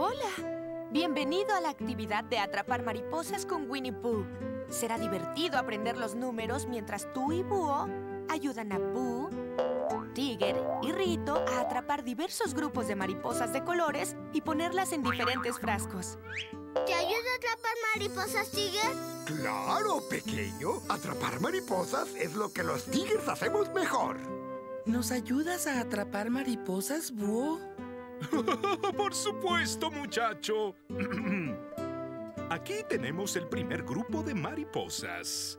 ¡Hola! Bienvenido a la actividad de atrapar mariposas con Winnie Pooh. Será divertido aprender los números mientras tú y Búho ayudan a Pooh, Tiger y Rito a atrapar diversos grupos de mariposas de colores y ponerlas en diferentes frascos. ¿Te ayuda a atrapar mariposas, Tiger? ¡Claro, pequeño! Atrapar mariposas es lo que los tigres hacemos mejor. ¿Nos ayudas a atrapar mariposas, Búho? Por supuesto, muchacho. Aquí tenemos el primer grupo de mariposas.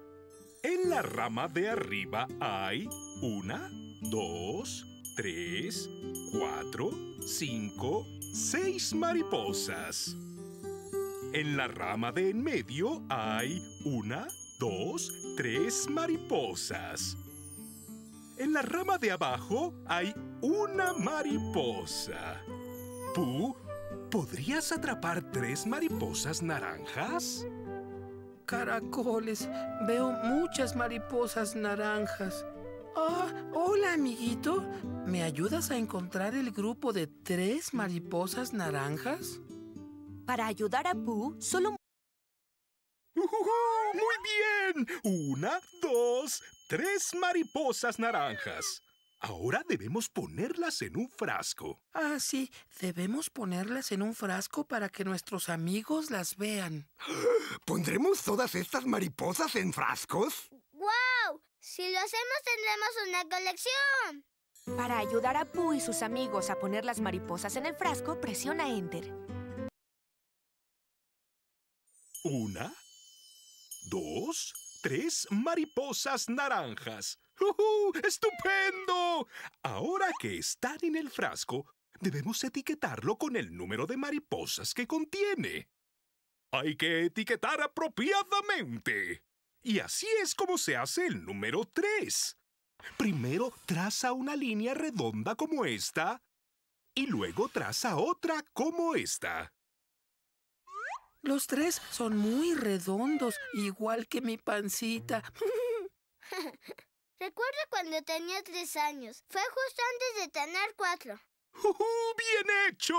En la rama de arriba hay una, dos, tres, cuatro, cinco, seis mariposas. En la rama de en medio hay una, dos, tres mariposas. En la rama de abajo hay una mariposa. ¡Pú! ¿podrías atrapar tres mariposas naranjas? Caracoles, veo muchas mariposas naranjas. Oh, hola, amiguito. ¿Me ayudas a encontrar el grupo de tres mariposas naranjas? Para ayudar a Pooh, solo... ¡Muy bien! Una, dos, tres mariposas naranjas. Ahora debemos ponerlas en un frasco. Ah, sí, debemos ponerlas en un frasco para que nuestros amigos las vean. ¿Pondremos todas estas mariposas en frascos? ¡Wow! Si lo hacemos tendremos una colección. Para ayudar a Pooh y sus amigos a poner las mariposas en el frasco, presiona Enter. Una, dos, tres mariposas naranjas. ¡Uh, ¡Estupendo! Ahora que están en el frasco, debemos etiquetarlo con el número de mariposas que contiene. Hay que etiquetar apropiadamente. Y así es como se hace el número tres. Primero traza una línea redonda como esta y luego traza otra como esta. Los tres son muy redondos, igual que mi pancita. Recuerdo cuando tenía tres años. Fue justo antes de tener cuatro. ¡Oh, ¡Bien hecho!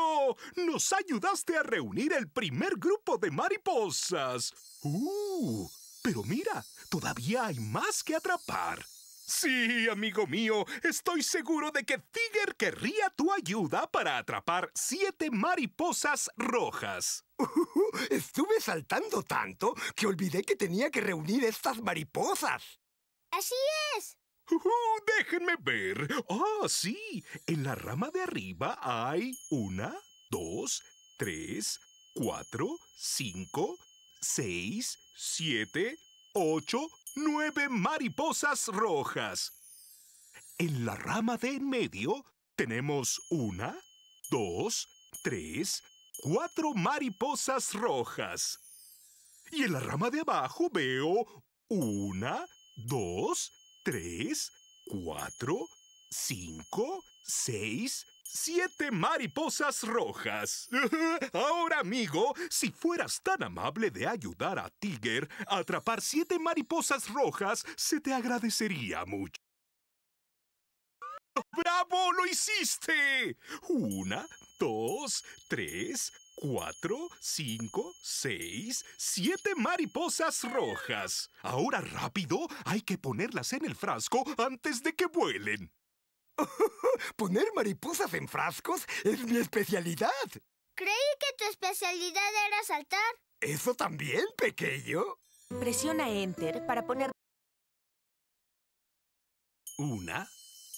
Nos ayudaste a reunir el primer grupo de mariposas. ¡Uh! Pero mira, todavía hay más que atrapar. Sí, amigo mío, estoy seguro de que Tiger querría tu ayuda para atrapar siete mariposas rojas. estuve saltando tanto que olvidé que tenía que reunir estas mariposas. Así es. déjenme ver. Ah, sí. En la rama de arriba hay una, dos, tres, cuatro, cinco, seis, siete, ocho, nueve mariposas rojas. En la rama de en medio tenemos una, dos, tres, cuatro mariposas rojas. Y en la rama de abajo veo una, dos, tres, cuatro, cinco, seis, Siete mariposas rojas. Ahora, amigo, si fueras tan amable de ayudar a Tiger a atrapar siete mariposas rojas, se te agradecería mucho. ¡Bravo! ¡Lo hiciste! Una, dos, tres, cuatro, cinco, seis, siete mariposas rojas. Ahora rápido, hay que ponerlas en el frasco antes de que vuelen. Poner mariposas en frascos es mi especialidad. Creí que tu especialidad era saltar. ¿Eso también, pequeño? Presiona Enter para poner... Una,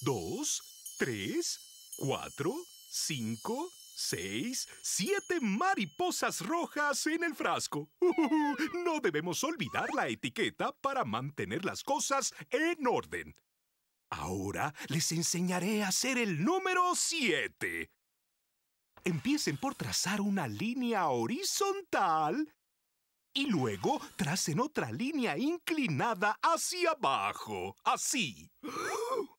dos, tres, cuatro, cinco, seis, siete mariposas rojas en el frasco. no debemos olvidar la etiqueta para mantener las cosas en orden. Ahora les enseñaré a hacer el número 7. Empiecen por trazar una línea horizontal y luego tracen otra línea inclinada hacia abajo, así.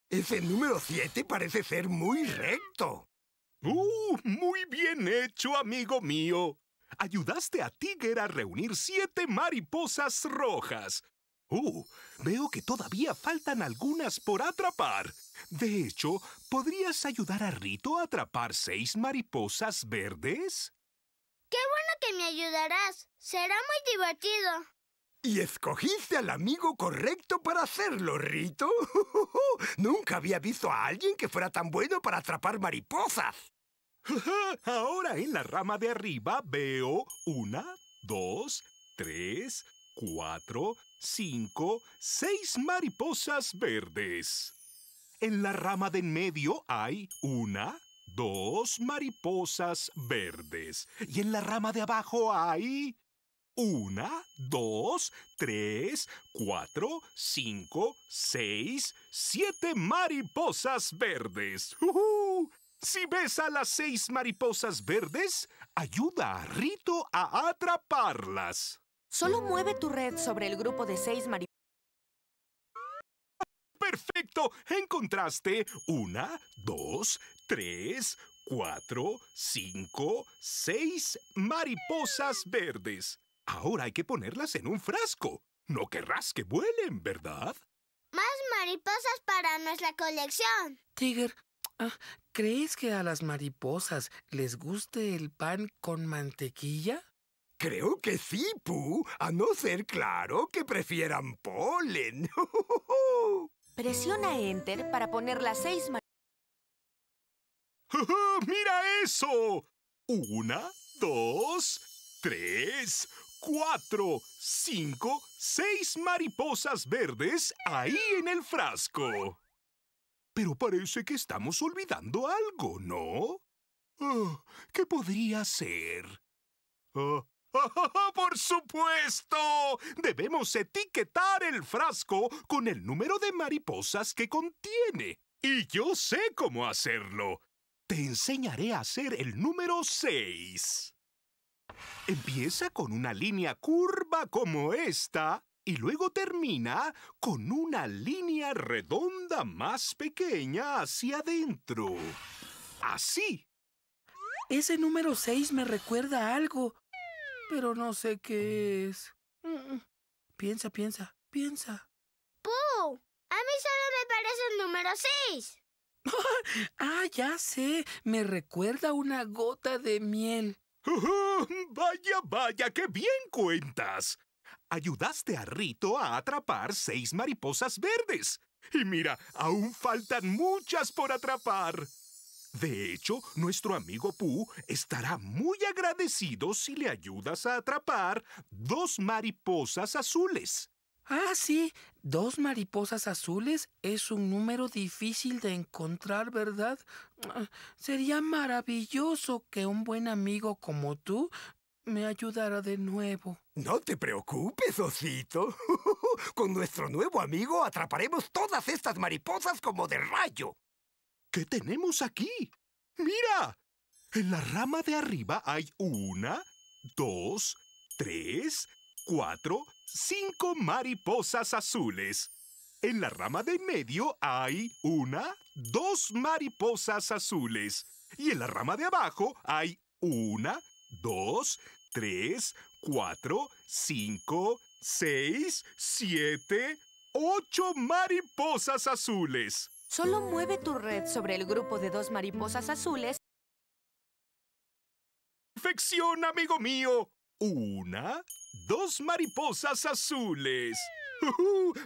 Ese número 7 parece ser muy recto. ¡Uh! Muy bien hecho, amigo mío. Ayudaste a Tiger a reunir siete mariposas rojas. Oh, veo que todavía faltan algunas por atrapar. De hecho, ¿podrías ayudar a Rito a atrapar seis mariposas verdes? ¡Qué bueno que me ayudarás! Será muy divertido. Y escogiste al amigo correcto para hacerlo, Rito. Nunca había visto a alguien que fuera tan bueno para atrapar mariposas. Ahora en la rama de arriba veo una, dos, tres, cuatro, cinco, seis mariposas verdes. En la rama de en medio hay una, dos mariposas verdes. Y en la rama de abajo hay... Una, dos, tres, cuatro, cinco, seis, siete mariposas verdes. Si ves a las seis mariposas verdes, ayuda a Rito a atraparlas. Solo mueve tu red sobre el grupo de seis mariposas. ¡Perfecto! Encontraste una, dos, tres, cuatro, cinco, seis mariposas verdes. Ahora hay que ponerlas en un frasco. No querrás que vuelen, ¿verdad? Más mariposas para nuestra colección. Tiger, ah, ¿crees que a las mariposas les guste el pan con mantequilla? Creo que sí, Pooh, a no ser claro que prefieran polen. Presiona Enter para poner las seis mariposas. ¡Mira eso! Una, dos, tres, cuatro, cinco, seis mariposas verdes ahí en el frasco. Pero parece que estamos olvidando algo, ¿no? Ah, ¿Qué podría ser? Ah, ¡Por supuesto! Debemos etiquetar el frasco con el número de mariposas que contiene. Y yo sé cómo hacerlo. Te enseñaré a hacer el número 6. Empieza con una línea curva como esta y luego termina con una línea redonda más pequeña hacia adentro. Así. Ese número 6 me recuerda algo pero no sé qué es. Mm, mm. Piensa, piensa, piensa. ¡Pú! A mí solo me parece el número seis ah, ya sé. Me recuerda una gota de miel. vaya, vaya, qué bien cuentas. Ayudaste a Rito a atrapar seis mariposas verdes. Y mira, aún faltan muchas por atrapar. De hecho, nuestro amigo Pooh estará muy agradecido si le ayudas a atrapar dos mariposas azules. Ah, sí. Dos mariposas azules es un número difícil de encontrar, ¿verdad? Ah, sería maravilloso que un buen amigo como tú me ayudara de nuevo. No te preocupes, Osito. Con nuestro nuevo amigo atraparemos todas estas mariposas como de rayo. ¿Qué tenemos aquí? ¡Mira! En la rama de arriba hay una, dos, tres, cuatro, cinco mariposas azules. En la rama de medio hay una, dos mariposas azules. Y en la rama de abajo hay una, dos, tres, cuatro, cinco, seis, siete, ocho mariposas azules. Solo mueve tu red sobre el grupo de dos mariposas azules. ¡Perfección, amigo mío! Una, dos mariposas azules.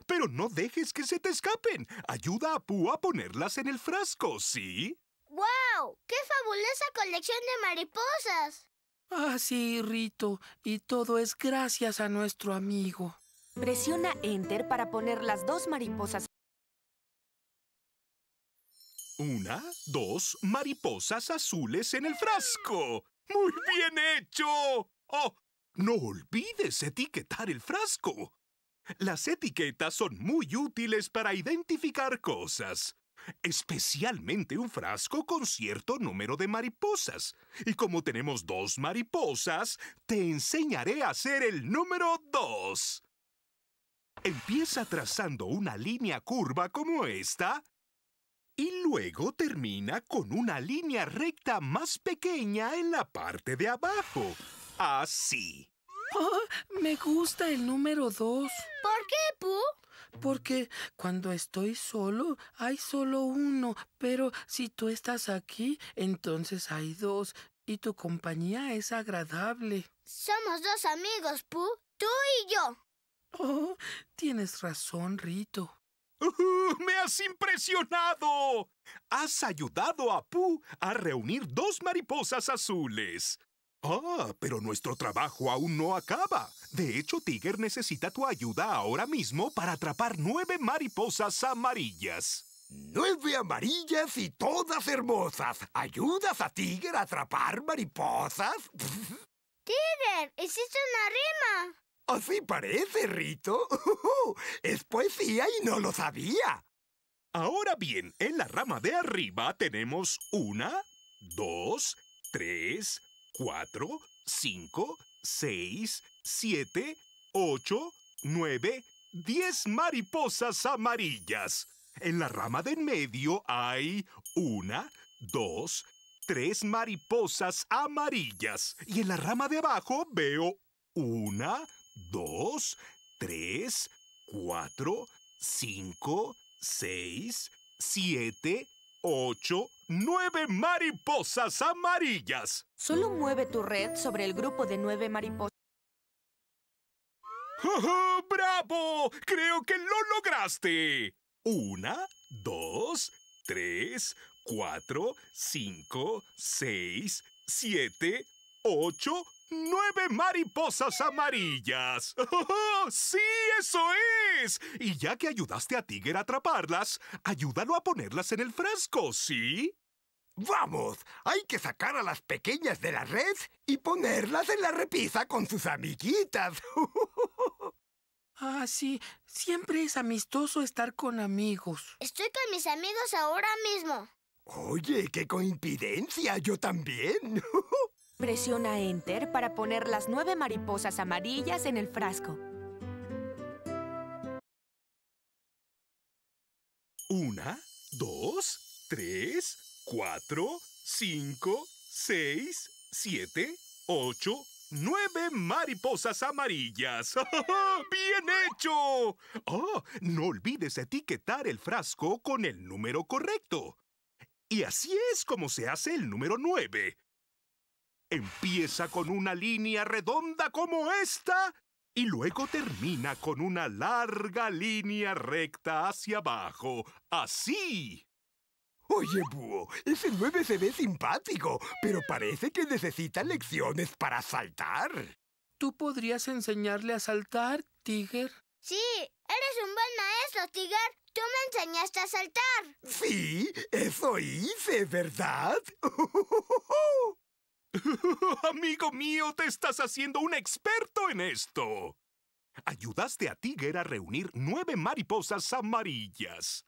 Pero no dejes que se te escapen. Ayuda a Pú a ponerlas en el frasco, ¿sí? ¡Wow! ¡Qué fabulosa colección de mariposas! Ah, sí, Rito. Y todo es gracias a nuestro amigo. Presiona Enter para poner las dos mariposas una, dos mariposas azules en el frasco. ¡Muy bien hecho! ¡Oh! No olvides etiquetar el frasco. Las etiquetas son muy útiles para identificar cosas, especialmente un frasco con cierto número de mariposas. Y como tenemos dos mariposas, te enseñaré a hacer el número dos. Empieza trazando una línea curva como esta y luego termina con una línea recta más pequeña en la parte de abajo. Así. Ah, me gusta el número dos. ¿Por qué, Pooh? Porque cuando estoy solo hay solo uno, pero si tú estás aquí, entonces hay dos y tu compañía es agradable. Somos dos amigos, Pooh, tú y yo. Oh, tienes razón, Rito. ¡Me has impresionado! Has ayudado a Pooh a reunir dos mariposas azules. Ah, pero nuestro trabajo aún no acaba. De hecho, Tiger necesita tu ayuda ahora mismo para atrapar nueve mariposas amarillas. Nueve amarillas y todas hermosas. ¿Ayudas a Tiger a atrapar mariposas? Tiger, hiciste una rima. Así parece, Rito. es poesía y no lo sabía. Ahora bien, en la rama de arriba tenemos una, dos, tres, cuatro, cinco, seis, siete, ocho, nueve, diez mariposas amarillas. En la rama de en medio hay una, dos, tres mariposas amarillas. Y en la rama de abajo veo una, Dos, tres, cuatro, cinco, seis, siete, ocho, nueve mariposas amarillas. Solo mueve tu red sobre el grupo de nueve mariposas. ¡Bravo! Creo que lo lograste. Una, dos, tres, cuatro, cinco, seis, siete, ocho, Nueve mariposas amarillas. ¡Oh, sí, eso es! Y ya que ayudaste a Tiger a atraparlas, ayúdalo a ponerlas en el frasco, ¿sí? Vamos, hay que sacar a las pequeñas de la red y ponerlas en la repisa con sus amiguitas. ah, sí, siempre es amistoso estar con amigos. Estoy con mis amigos ahora mismo. Oye, qué coincidencia, yo también. Presiona Enter para poner las nueve mariposas amarillas en el frasco. Una, dos, tres, cuatro, cinco, seis, siete, ocho, nueve mariposas amarillas. ¡Bien hecho! Oh, no olvides etiquetar el frasco con el número correcto. Y así es como se hace el número nueve. Empieza con una línea redonda como esta y luego termina con una larga línea recta hacia abajo, así. Oye, Búho, ese 9 se ve simpático, pero parece que necesita lecciones para saltar. ¿Tú podrías enseñarle a saltar, Tiger? Sí, eres un buen maestro, Tiger. Tú me enseñaste a saltar. Sí, eso hice, ¿verdad? Amigo mío, te estás haciendo un experto en esto. Ayudaste a Tiger a reunir nueve mariposas amarillas.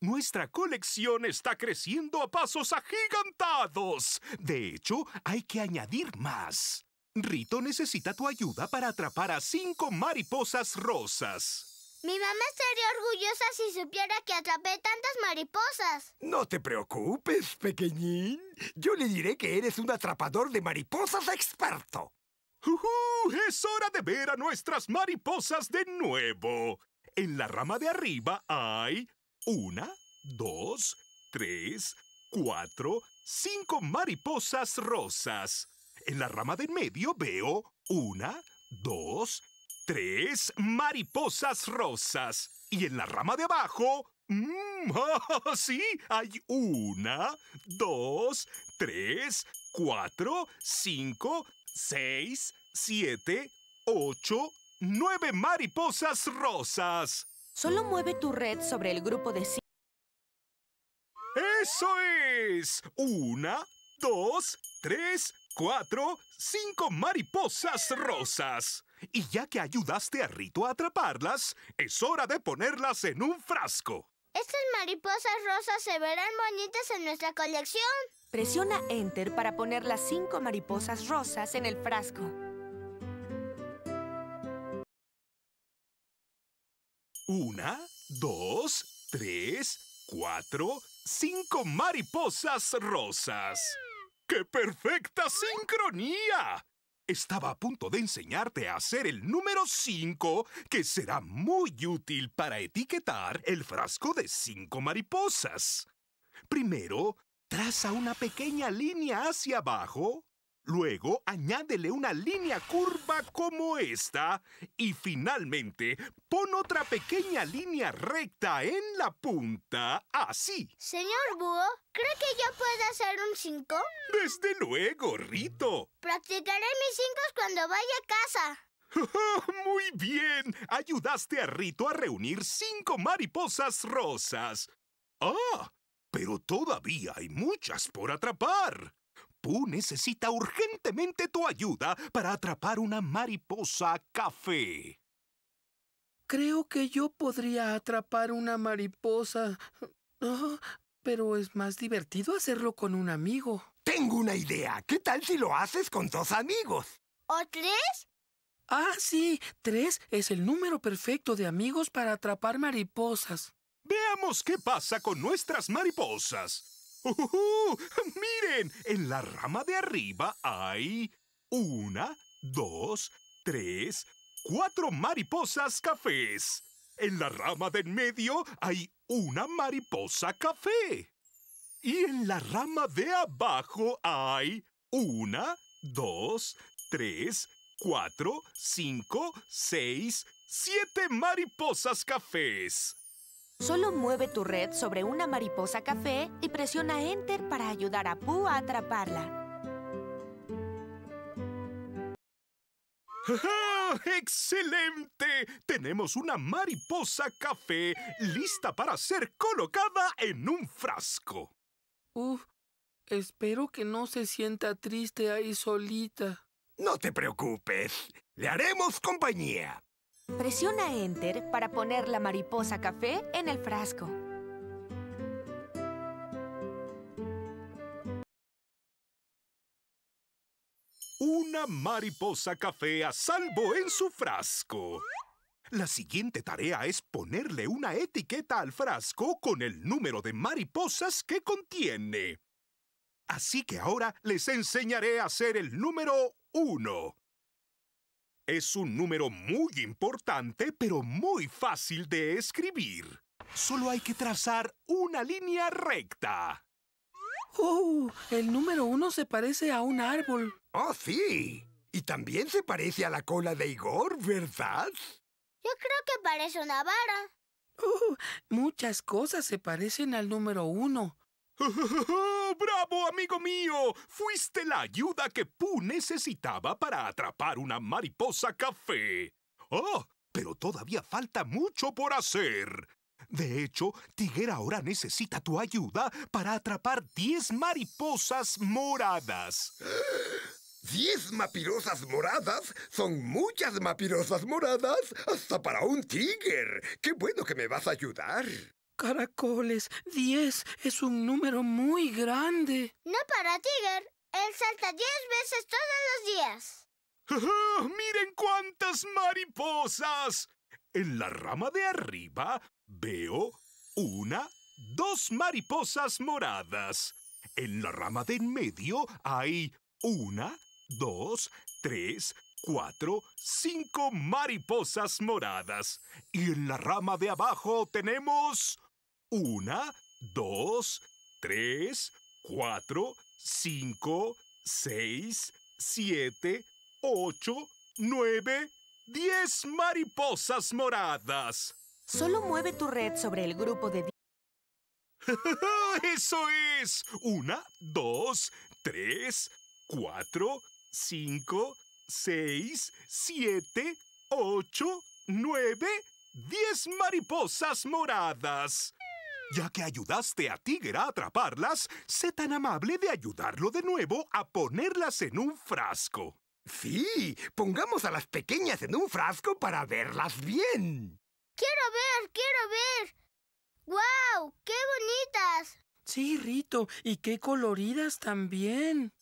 Nuestra colección está creciendo a pasos agigantados. De hecho, hay que añadir más. Rito necesita tu ayuda para atrapar a cinco mariposas rosas. Mi mamá estaría orgullosa si supiera que atrapé tantas mariposas. No te preocupes, pequeñín. Yo le diré que eres un atrapador de mariposas experto. Uh ¡Es hora de ver a nuestras mariposas de nuevo! En la rama de arriba hay... Una, dos, tres, cuatro, cinco mariposas rosas. En la rama del medio veo... Una, dos, tres mariposas rosas. Y en la rama de abajo... Mm, ah, sí, hay una, dos, tres, cuatro, cinco, seis, siete, ocho, nueve mariposas rosas. Solo mueve tu red sobre el grupo de ¡Eso es! Una, dos, tres, cuatro, cinco mariposas rosas. Y ya que ayudaste a Rito a atraparlas, es hora de ponerlas en un frasco. Estas mariposas rosas se verán bonitas en nuestra colección. Presiona Enter para poner las cinco mariposas rosas en el frasco. Una, dos, tres, cuatro, cinco mariposas rosas. ¡Qué perfecta sincronía! Estaba a punto de enseñarte a hacer el número 5, que será muy útil para etiquetar el frasco de cinco mariposas. Primero, traza una pequeña línea hacia abajo Luego, añádele una línea curva como esta y finalmente pon otra pequeña línea recta en la punta, así. Señor Búho, ¿cree que yo puedo hacer un cinco? Desde luego, Rito. Practicaré mis cinco cuando vaya a casa. ¡Muy bien! Ayudaste a Rito a reunir cinco mariposas rosas. ¡Ah! Pero todavía hay muchas por atrapar. Pooh necesita urgentemente tu ayuda para atrapar una mariposa café. Creo que yo podría atrapar una mariposa. Oh, pero es más divertido hacerlo con un amigo. Tengo una idea. ¿Qué tal si lo haces con dos amigos? ¿O tres? Ah, sí. Tres es el número perfecto de amigos para atrapar mariposas. Veamos qué pasa con nuestras mariposas. ¡Miren! En la rama de arriba hay... Una, dos, tres, cuatro mariposas cafés. En la rama del medio hay una mariposa café. Y en la rama de abajo hay... Una, dos, tres, cuatro, cinco, seis, siete mariposas cafés. Solo mueve tu red sobre una mariposa café y presiona Enter para ayudar a Pooh a atraparla. ¡Excelente! Tenemos una mariposa café lista para ser colocada en un frasco. Uf, espero que no se sienta triste ahí solita. No te preocupes, le haremos compañía. Presiona Enter para poner la mariposa café en el frasco. Una mariposa café a salvo en su frasco. La siguiente tarea es ponerle una etiqueta al frasco con el número de mariposas que contiene. Así que ahora les enseñaré a hacer el número 1. Es un número muy importante, pero muy fácil de escribir. Solo hay que trazar una línea recta. ¡Oh! El número uno se parece a un árbol. ¡Oh, sí! Y también se parece a la cola de Igor, ¿verdad? Yo creo que parece una vara. ¡Oh! muchas cosas se parecen al número uno. ¡Bravo, amigo mío! Fuiste la ayuda que Pooh necesitaba para atrapar una mariposa café. ¡Oh! Pero todavía falta mucho por hacer. De hecho, Tiger ahora necesita tu ayuda para atrapar 10 mariposas moradas. ¿Diez mapirosas moradas? Son muchas mapirosas moradas, hasta para un tigre. ¡Qué bueno que me vas a ayudar! Caracoles, 10 es un número muy grande. No para Tiger. Él salta 10 veces todos los días. ¡Miren cuántas mariposas! En la rama de arriba veo una, dos mariposas moradas. En la rama de en medio hay una, dos, tres, cuatro, cinco mariposas moradas. Y en la rama de abajo tenemos... Una, dos, tres, cuatro, cinco, seis, siete, ocho, nueve, diez mariposas moradas. Solo mueve tu red sobre el grupo de... diez ¡Eso es! Una, dos, tres, cuatro, cinco, seis, siete, ocho, nueve, diez mariposas moradas. Ya que ayudaste a Tiger a atraparlas, sé tan amable de ayudarlo de nuevo a ponerlas en un frasco. Sí, pongamos a las pequeñas en un frasco para verlas bien. Quiero ver, quiero ver. ¡Guau! ¡Qué bonitas! Sí, Rito, y qué coloridas también.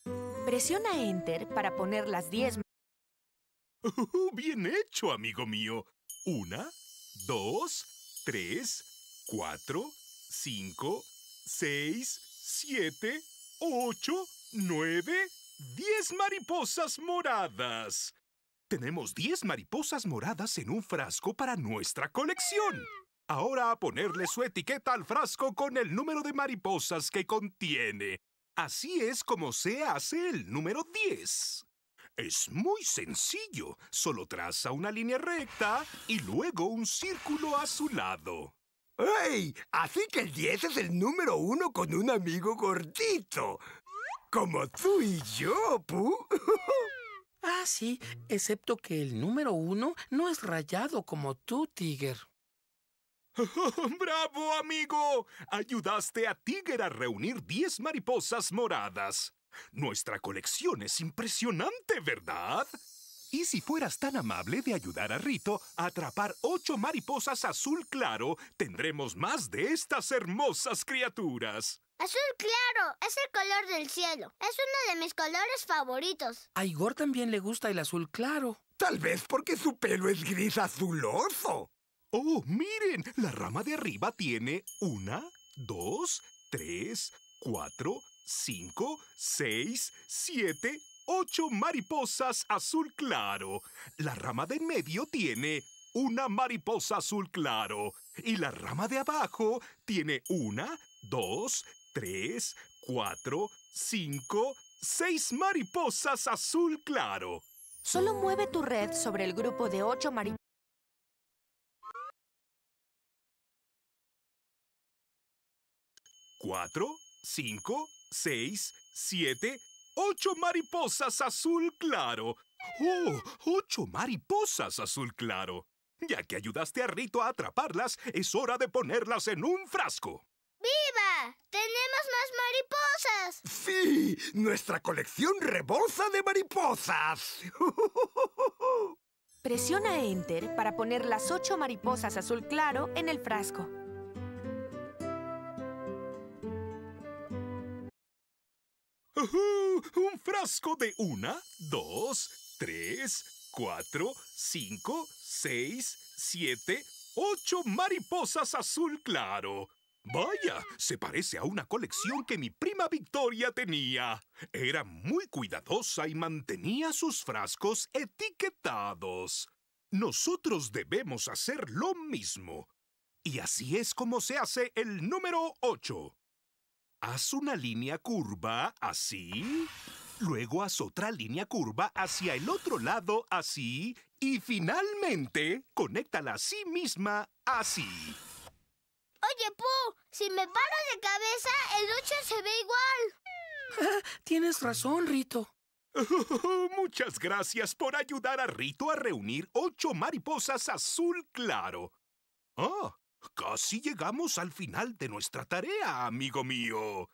Presiona Enter para poner las diez bien hecho, amigo mío. Una, dos, tres, cuatro, 5, 6, 7, 8, 9, 10 mariposas moradas. Tenemos 10 mariposas moradas en un frasco para nuestra colección. Ahora a ponerle su etiqueta al frasco con el número de mariposas que contiene. Así es como se hace el número 10. Es muy sencillo. Solo traza una línea recta y luego un círculo a su lado. ¡Ey! Así que el 10 es el número uno con un amigo gordito. Como tú y yo, Pu. ah, sí, excepto que el número uno no es rayado como tú, Tiger. ¡Bravo, amigo! Ayudaste a Tiger a reunir 10 mariposas moradas. Nuestra colección es impresionante, ¿verdad? ¿Y si fueras tan amable de ayudar a Rito a atrapar ocho mariposas azul claro, tendremos más de estas hermosas criaturas? Azul claro, es el color del cielo. Es uno de mis colores favoritos. A Igor también le gusta el azul claro. Tal vez porque su pelo es gris azuloso. Oh, miren, la rama de arriba tiene una, dos, tres, cuatro, cinco, seis, siete, ocho mariposas azul claro. La rama de en medio tiene una mariposa azul claro. Y la rama de abajo tiene una, dos, tres, cuatro, cinco, seis mariposas azul claro. Solo mueve tu red sobre el grupo de ocho mariposas. Cuatro, cinco, seis, siete, ocho mariposas azul claro. ¡Oh! ¡Ocho mariposas azul claro! Ya que ayudaste a Rito a atraparlas, es hora de ponerlas en un frasco. ¡Viva! ¡Tenemos más mariposas! ¡Sí! ¡Nuestra colección rebosa de mariposas! Presiona Enter para poner las ocho mariposas azul claro en el frasco. Un frasco de una, dos, tres, cuatro, cinco, seis, siete, ocho mariposas azul claro. Vaya, se parece a una colección que mi prima Victoria tenía. Era muy cuidadosa y mantenía sus frascos etiquetados. Nosotros debemos hacer lo mismo. Y así es como se hace el número 8. Haz una línea curva así, luego haz otra línea curva hacia el otro lado así y finalmente conéctala a sí misma así. Oye, Pooh, si me paro de cabeza, el ocho se ve igual. Tienes razón, Rito. muchas gracias por ayudar a Rito a reunir ocho mariposas azul claro. Oh, Casi llegamos al final de nuestra tarea, amigo mío.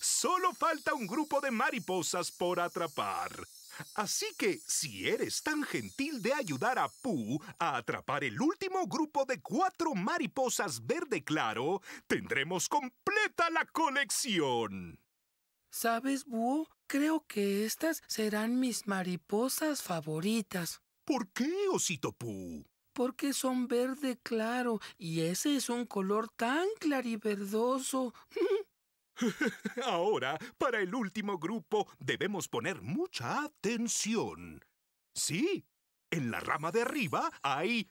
Solo falta un grupo de mariposas por atrapar. Así que, si eres tan gentil de ayudar a Pooh a atrapar el último grupo de cuatro mariposas verde claro, tendremos completa la colección. ¿Sabes, Búho? Creo que estas serán mis mariposas favoritas. ¿Por qué, Osito Pooh? porque son verde claro y ese es un color tan verdoso. Ahora, para el último grupo, debemos poner mucha atención. Sí, en la rama de arriba hay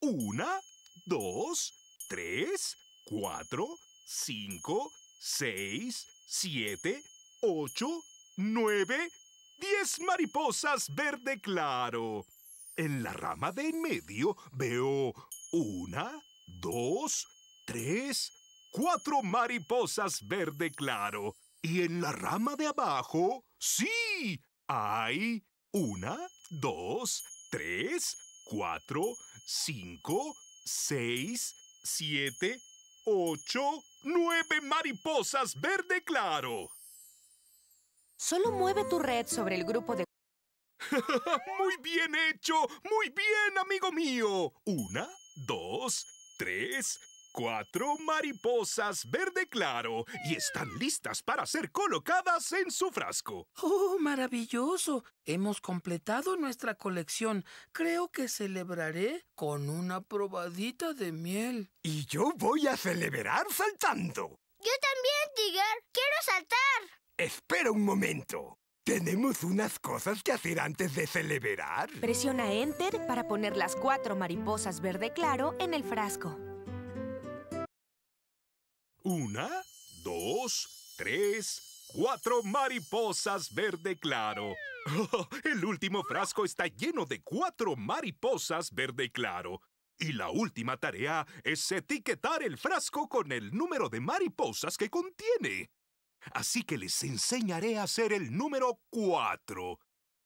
una, dos, tres, cuatro, cinco, seis, siete, ocho, nueve, diez mariposas verde claro. En la rama de en medio veo una, dos, tres, cuatro mariposas verde claro. Y en la rama de abajo, sí, hay una, dos, tres, cuatro, cinco, seis, siete, ocho, nueve mariposas verde claro. Solo mueve tu red sobre el grupo de muy bien hecho, muy bien, amigo mío. Una, dos, tres, cuatro mariposas verde claro y están listas para ser colocadas en su frasco. ¡Oh, maravilloso! Hemos completado nuestra colección. Creo que celebraré con una probadita de miel. Y yo voy a celebrar saltando. Yo también, Tiger. Quiero saltar. Espera un momento. Tenemos unas cosas que hacer antes de celebrar. Presiona Enter para poner las cuatro mariposas verde claro en el frasco. Una, dos, tres, cuatro mariposas verde claro. el último frasco está lleno de cuatro mariposas verde claro. Y la última tarea es etiquetar el frasco con el número de mariposas que contiene. Así que les enseñaré a hacer el número 4.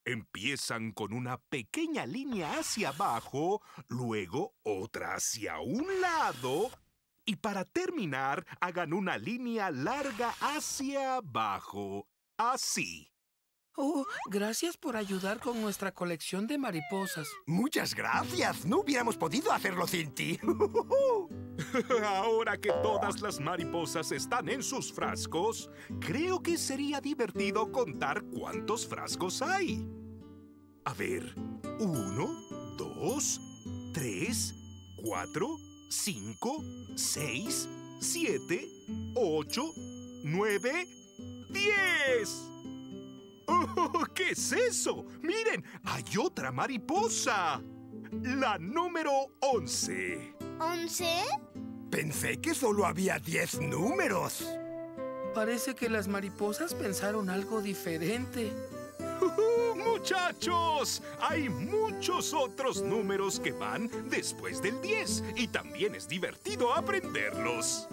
Empiezan con una pequeña línea hacia abajo, luego otra hacia un lado y para terminar hagan una línea larga hacia abajo. Así. Oh, gracias por ayudar con nuestra colección de mariposas. Muchas gracias. No hubiéramos podido hacerlo sin ti. Ahora que todas las mariposas están en sus frascos, creo que sería divertido contar cuántos frascos hay. A ver, uno, dos, tres, cuatro, cinco, seis, siete, ocho, nueve, diez. ¡Oh, qué es eso! ¡Miren! ¡Hay otra mariposa! La número once. ¿Once? Pensé que solo había 10 números. Parece que las mariposas pensaron algo diferente. ¡Muchachos! Hay muchos otros números que van después del 10 y también es divertido aprenderlos.